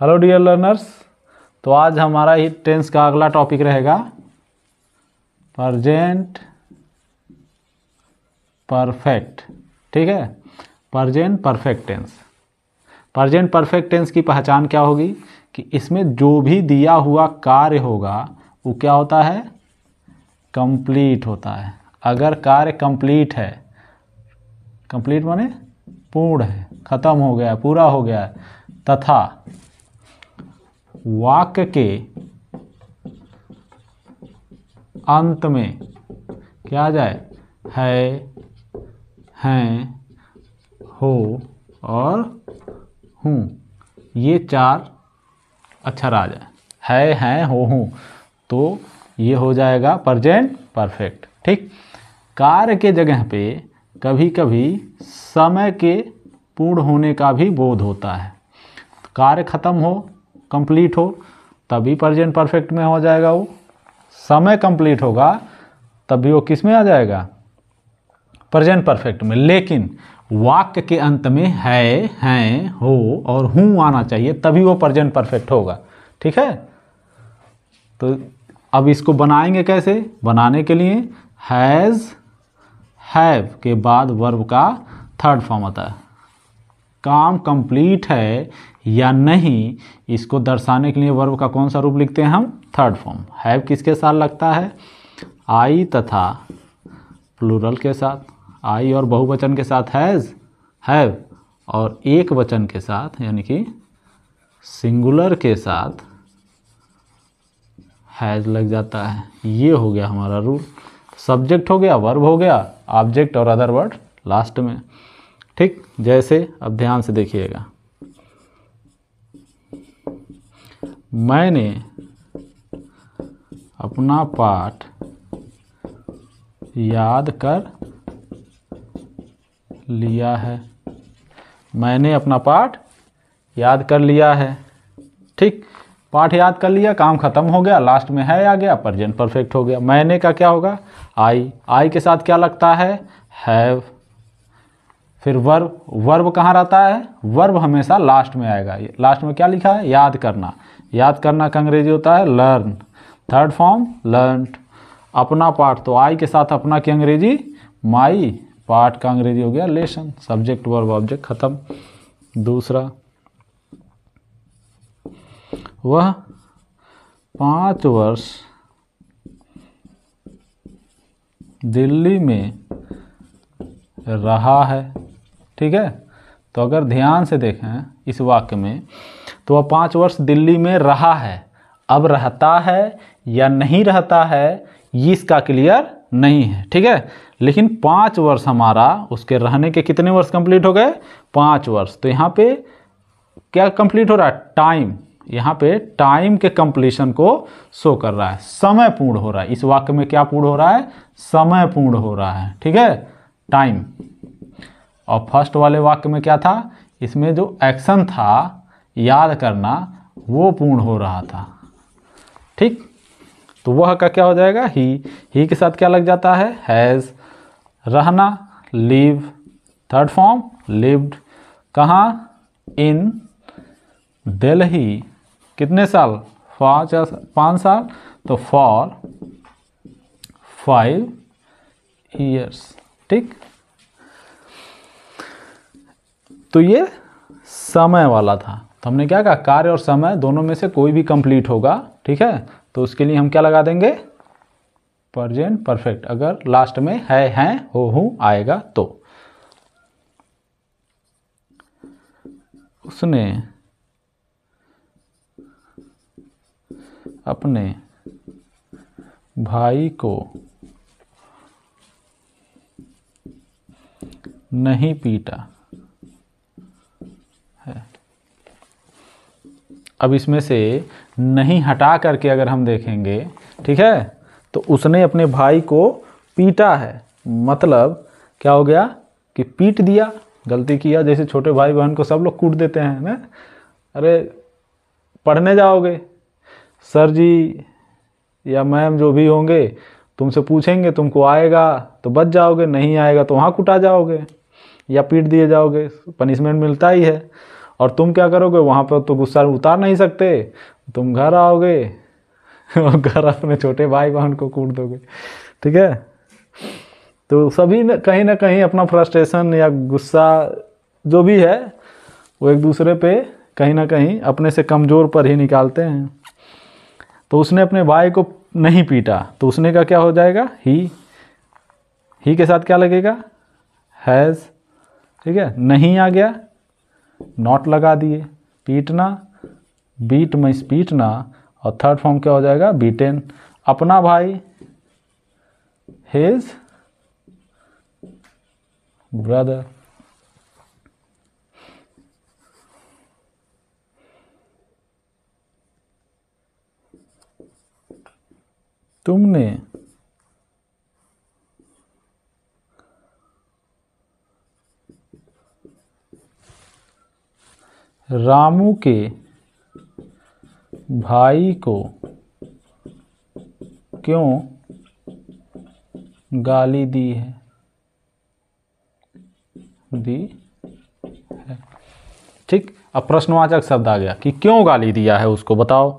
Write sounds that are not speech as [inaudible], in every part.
hello dear learners तो आज हमारा ही टेंस का अगला टॉपिक रहेगा परजेंट परफेक्ट ठीक है present perfect tense present perfect tense की पहचान क्या होगी कि इसमें जो भी दिया हुआ कार्य होगा वो क्या होता है कंप्लीट होता है अगर कार्य कंप्लीट है कंप्लीट माने पूर्ण है ख़त्म हो गया पूरा हो गया तथा वाक्य के अंत में क्या आ जाए है हैं हो और हूँ ये चार अक्षर आ जाए है हैं हो हूँ तो ये हो जाएगा प्रजेंट परफेक्ट ठीक कार्य के जगह पे कभी कभी समय के पूर्ण होने का भी बोध होता है कार्य खत्म हो कंप्लीट हो तभी प्रजेंट परफेक्ट में हो जाएगा वो समय कंप्लीट होगा तभी वो किस में आ जाएगा प्रजेंट परफेक्ट में लेकिन वाक्य के अंत में है हैं हो और हूँ आना चाहिए तभी वो प्रजेंट परफेक्ट होगा ठीक है तो अब इसको बनाएंगे कैसे बनाने के लिए हैज़ हैव के बाद वर्ब का थर्ड फॉर्म आता है काम कंप्लीट है या नहीं इसको दर्शाने के लिए वर्ब का कौन सा रूप लिखते हैं हम थर्ड फॉर्म हैव किसके साथ लगता है आई तथा प्लूरल के साथ आई और बहुवचन के साथ हैज़ हैव और एक वचन के साथ यानी कि सिंगुलर के साथ हैज़ लग जाता है ये हो गया हमारा रूल सब्जेक्ट हो गया वर्ब हो गया ऑब्जेक्ट और अदर वर्ड लास्ट में ठीक जैसे अब ध्यान से देखिएगा मैंने अपना पाठ याद कर लिया है मैंने अपना पाठ याद कर लिया है ठीक पाठ याद कर लिया काम खत्म हो गया लास्ट में है आ गया प्रजेंट परफेक्ट हो गया मैंने का क्या होगा आई आई के साथ क्या लगता है हैव फिर वर्ब वर्ब कहाँ रहता है वर्ब हमेशा लास्ट में आएगा लास्ट में क्या लिखा है याद करना याद करना का अंग्रेजी होता है लर्न थर्ड फॉर्म लर्न अपना पार्ट तो आई के साथ अपना की अंग्रेजी माई पार्ट का अंग्रेजी हो गया लेसन सब्जेक्ट वर्ब ऑब्जेक्ट खत्म दूसरा वह पाँच वर्ष दिल्ली में रहा है ठीक है तो अगर ध्यान से देखें इस वाक्य में तो वह पाँच वर्ष दिल्ली में रहा है अब रहता है या नहीं रहता है ये इसका क्लियर नहीं है ठीक है लेकिन पाँच वर्ष हमारा उसके रहने के कितने वर्ष कंप्लीट हो गए पाँच वर्ष तो यहाँ पे क्या कंप्लीट हो रहा है टाइम यहाँ पे टाइम के कंप्लीशन को शो कर रहा है समय पूर्ण हो रहा है इस वाक्य में क्या पूर्ण हो रहा है समय पूर्ण हो रहा है ठीक है टाइम और फर्स्ट वाले वाक्य में क्या था इसमें जो एक्शन था याद करना वो पूर्ण हो रहा था ठीक तो वह का क्या हो जाएगा ही ही के साथ क्या लग जाता है हैज़ रहना लिव थर्ड फॉर्म लिव्ड कहाँ इन दिल्ली कितने साल पाँच पाँच साल तो फॉर फाइव ईयर्स ठीक तो ये समय वाला था तो हमने क्या कहा कार्य और समय दोनों में से कोई भी कंप्लीट होगा ठीक है तो उसके लिए हम क्या लगा देंगे परजेंट परफेक्ट अगर लास्ट में है हैं हो हूं आएगा तो उसने अपने भाई को नहीं पीटा अब इसमें से नहीं हटा करके अगर हम देखेंगे ठीक है तो उसने अपने भाई को पीटा है मतलब क्या हो गया कि पीट दिया गलती किया जैसे छोटे भाई बहन को सब लोग कूट देते हैं ना अरे पढ़ने जाओगे सर जी या मैम जो भी होंगे तुमसे पूछेंगे तुमको आएगा तो बच जाओगे नहीं आएगा तो वहाँ कुटा जाओगे या पीट दिए जाओगे पनिशमेंट मिलता ही है और तुम क्या करोगे वहाँ पर तो गुस्सा उतार नहीं सकते तुम घर आओगे [laughs] और घर अपने छोटे भाई बहन को कूट दोगे ठीक है तो सभी न, कहीं ना कहीं अपना फ्रस्ट्रेशन या गुस्सा जो भी है वो एक दूसरे पे कहीं ना कहीं अपने से कमज़ोर पर ही निकालते हैं तो उसने अपने भाई को नहीं पीटा तो उसने का क्या हो जाएगा ही ही के साथ क्या लगेगा हैज़ ठीक है नहीं आ गया नॉट लगा दिए पीटना बीट मीन्स पीटना और थर्ड फॉर्म क्या हो जाएगा बीटेन अपना भाई हेज ब्रदर तुमने रामू के भाई को क्यों गाली दी है दी है ठीक अब प्रश्नवाचक शब्द आ गया कि क्यों गाली दिया है उसको बताओ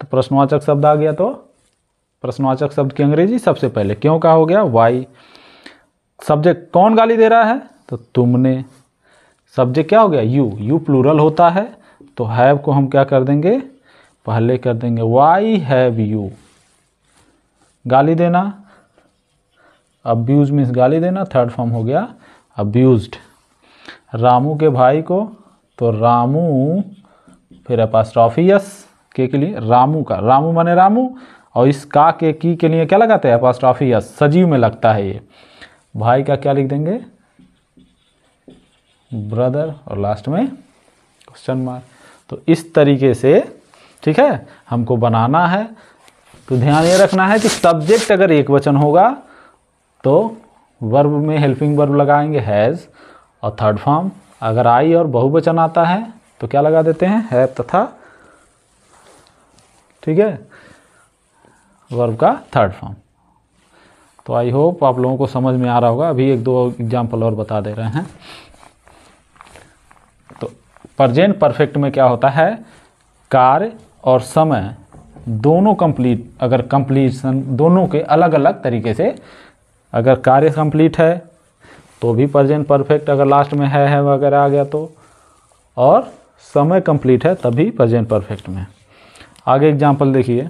तो प्रश्नवाचक शब्द आ गया तो प्रश्नवाचक शब्द की अंग्रेजी सबसे पहले क्यों का हो गया वाई सब्जेक्ट कौन गाली दे रहा है तो तुमने सब्जेक्ट क्या हो गया यू यू प्लूरल होता है तो हैव को हम क्या कर देंगे पहले कर देंगे वाई हैव यू गाली देना अब्यूज मीन्स गाली देना थर्ड फॉर्म हो गया अब्यूज रामू के भाई को तो रामू फिर अपास्ट्रॉफियस के के लिए रामू का रामू माने रामू और इस का के की के लिए क्या लगाते हैं अपास्ट्रॉफियस सजीव में लगता है ये भाई का क्या लिख देंगे ब्रदर और लास्ट में क्वेश्चन मार्क तो इस तरीके से ठीक है हमको बनाना है तो ध्यान ये रखना है कि सब्जेक्ट अगर एक वचन होगा तो वर्ब में हेल्पिंग वर्ब लगाएंगे हैज़ और थर्ड फॉर्म अगर आई और बहुवचन आता है तो क्या लगा देते हैं है तथा ठीक है वर्ब का थर्ड फॉर्म तो आई होप आप लोगों को समझ में आ रहा होगा अभी एक दो एग्जाम्पल और बता दे रहे हैं प्रजेंट परफेक्ट में क्या होता है कार्य और समय दोनों कंप्लीट अगर कंप्लीशन दोनों के अलग अलग तरीके से अगर कार्य कंप्लीट है तो भी प्रजेंट परफेक्ट अगर लास्ट में है है वगैरह आ गया तो और समय कंप्लीट है तभी प्रजेंट परफेक्ट में आगे एग्जाम्पल देखिए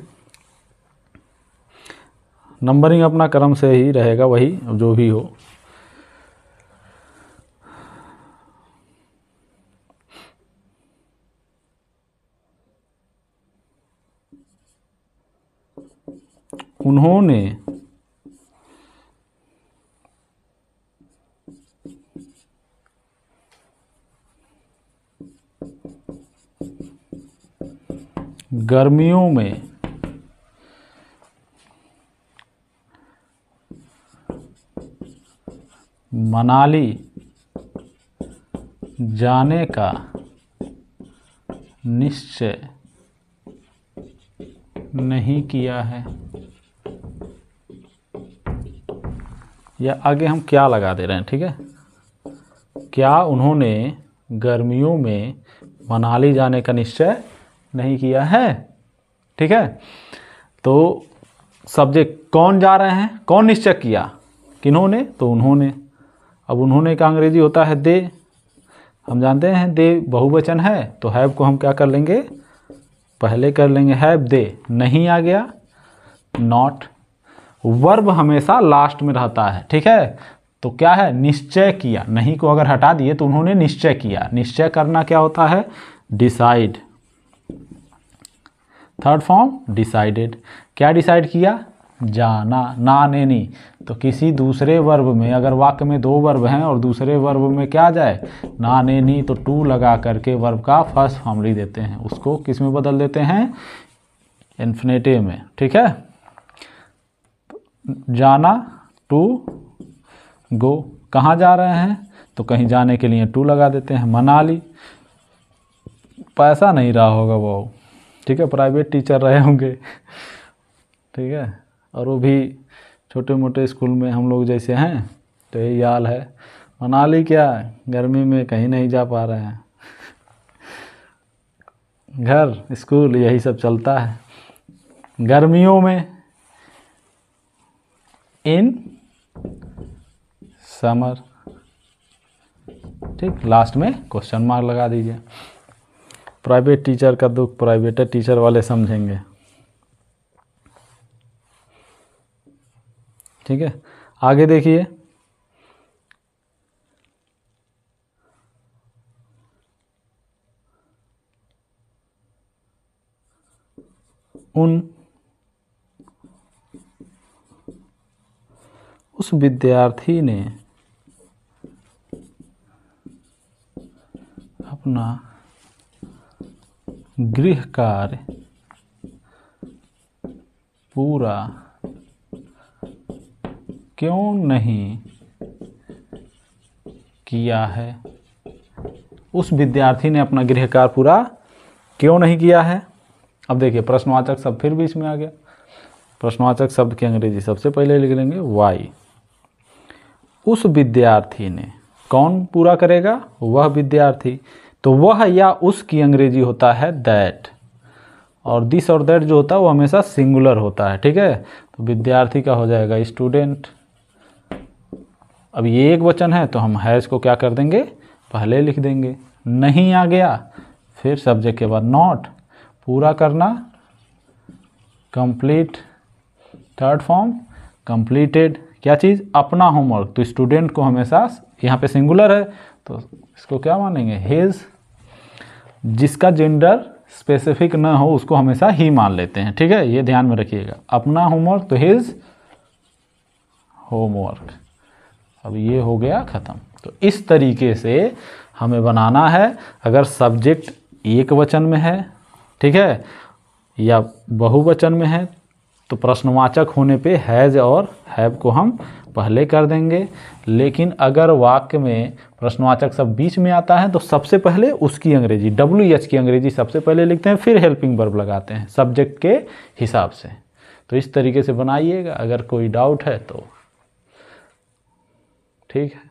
नंबरिंग अपना क्रम से ही रहेगा वही जो भी हो उन्होंने गर्मियों में मनाली जाने का निश्चय नहीं किया है या आगे हम क्या लगा दे रहे हैं ठीक है क्या उन्होंने गर्मियों में मनाली जाने का निश्चय नहीं किया है ठीक है तो सब्जेक्ट कौन जा रहे हैं कौन निश्चय किया किन्होंने तो उन्होंने अब उन्होंने का अंग्रेजी होता है दे हम जानते हैं दे बहुवचन है तो हैव को हम क्या कर लेंगे पहले कर लेंगे हैव दे नहीं आ गया नॉट वर्ब हमेशा लास्ट में रहता है ठीक है तो क्या है निश्चय किया नहीं को अगर हटा दिए तो उन्होंने निश्चय किया निश्चय करना क्या होता है डिसाइड थर्ड फॉर्म डिसाइडेड क्या डिसाइड किया जाना ना ने नी तो किसी दूसरे वर्ब में अगर वाक्य में दो वर्ब हैं और दूसरे वर्ब में क्या आ जाए ना ने नी तो टू लगा करके वर्ब का फर्स्ट फॉर्म ली देते हैं उसको किस में बदल देते हैं इन्फिनेटिव में ठीक है जाना टू गो कहाँ जा रहे हैं तो कहीं जाने के लिए टू लगा देते हैं मनाली पैसा नहीं रहा होगा वो ठीक है प्राइवेट टीचर रहे होंगे ठीक है और वो भी छोटे मोटे स्कूल में हम लोग जैसे हैं तो यही हाल है मनाली क्या है गर्मी में कहीं नहीं जा पा रहे हैं घर स्कूल यही सब चलता है गर्मियों में इन समर ठीक लास्ट में क्वेश्चन मार्क लगा दीजिए प्राइवेट टीचर का दुख प्राइवेट टीचर वाले समझेंगे ठीक है आगे देखिए उन उस विद्यार्थी ने अपना गृह कार्य पूरा क्यों नहीं किया है उस विद्यार्थी ने अपना गृह कार्य पूरा क्यों नहीं किया है अब देखिए प्रश्नवाचक शब्द फिर बीच में आ गया प्रश्नवाचक शब्द की अंग्रेजी सबसे पहले लिख लेंगे वाई उस विद्यार्थी ने कौन पूरा करेगा वह विद्यार्थी तो वह या उसकी अंग्रेजी होता है दैट और दिस और दैट जो होता है वो हमेशा सिंगुलर होता है ठीक है तो विद्यार्थी का हो जाएगा स्टूडेंट अब ये एक वचन है तो हम हैज़ को क्या कर देंगे पहले लिख देंगे नहीं आ गया फिर सब्जेक्ट के बाद नॉट पूरा करना कंप्लीट थर्ड फॉर्म कंप्लीटेड क्या चीज़ अपना होमवर्क तो स्टूडेंट को हमेशा यहाँ पे सिंगुलर है तो इसको क्या मानेंगे हिज जिसका जेंडर स्पेसिफिक ना हो उसको हमेशा ही मान लेते हैं ठीक है ये ध्यान में रखिएगा अपना होमवर्क तो हिज होमवर्क अब ये हो गया ख़त्म तो इस तरीके से हमें बनाना है अगर सब्जेक्ट एक वचन में है ठीक है या बहुवचन में है तो प्रश्नवाचक होने पे हैज़ और हैव को हम पहले कर देंगे लेकिन अगर वाक्य में प्रश्नवाचक सब बीच में आता है तो सबसे पहले उसकी अंग्रेजी डब्ल्यू एच की अंग्रेजी सबसे पहले लिखते हैं फिर हेल्पिंग बर्ब लगाते हैं सब्जेक्ट के हिसाब से तो इस तरीके से बनाइएगा अगर कोई डाउट है तो ठीक है